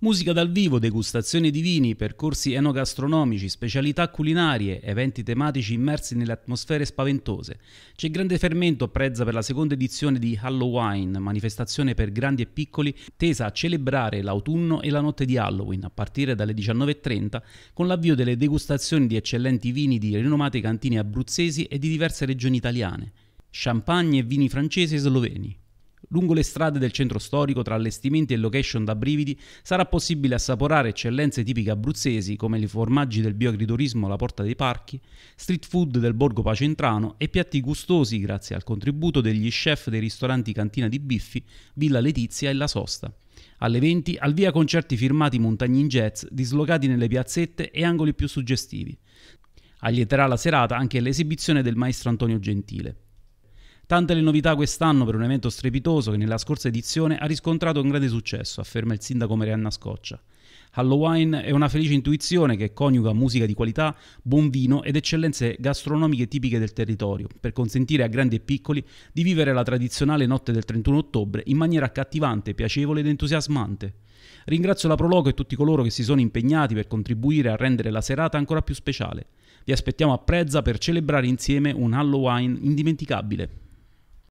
Musica dal vivo, degustazione di vini, percorsi enogastronomici, specialità culinarie, eventi tematici immersi nelle atmosfere spaventose. C'è grande fermento a Prezza per la seconda edizione di Halloween, manifestazione per grandi e piccoli tesa a celebrare l'autunno e la notte di Halloween a partire dalle 19.30 con l'avvio delle degustazioni di eccellenti vini di rinomate cantine abruzzesi e di diverse regioni italiane. Champagne e vini francesi e sloveni. Lungo le strade del centro storico, tra allestimenti e location da brividi, sarà possibile assaporare eccellenze tipiche abruzzesi come i formaggi del bioagriturismo alla porta dei parchi, street food del borgo pacentrano e piatti gustosi grazie al contributo degli chef dei ristoranti Cantina di Biffi, Villa Letizia e La Sosta. Alle 20 al via concerti firmati Montagnin Jazz dislocati nelle piazzette e angoli più suggestivi. Allieterà la serata anche l'esibizione del maestro Antonio Gentile. Tante le novità quest'anno per un evento strepitoso che nella scorsa edizione ha riscontrato un grande successo, afferma il sindaco Marianna Scoccia. Halloween è una felice intuizione che coniuga musica di qualità, buon vino ed eccellenze gastronomiche tipiche del territorio, per consentire a grandi e piccoli di vivere la tradizionale notte del 31 ottobre in maniera accattivante, piacevole ed entusiasmante. Ringrazio la Prologo e tutti coloro che si sono impegnati per contribuire a rendere la serata ancora più speciale. Vi aspettiamo a Prezza per celebrare insieme un Halloween indimenticabile.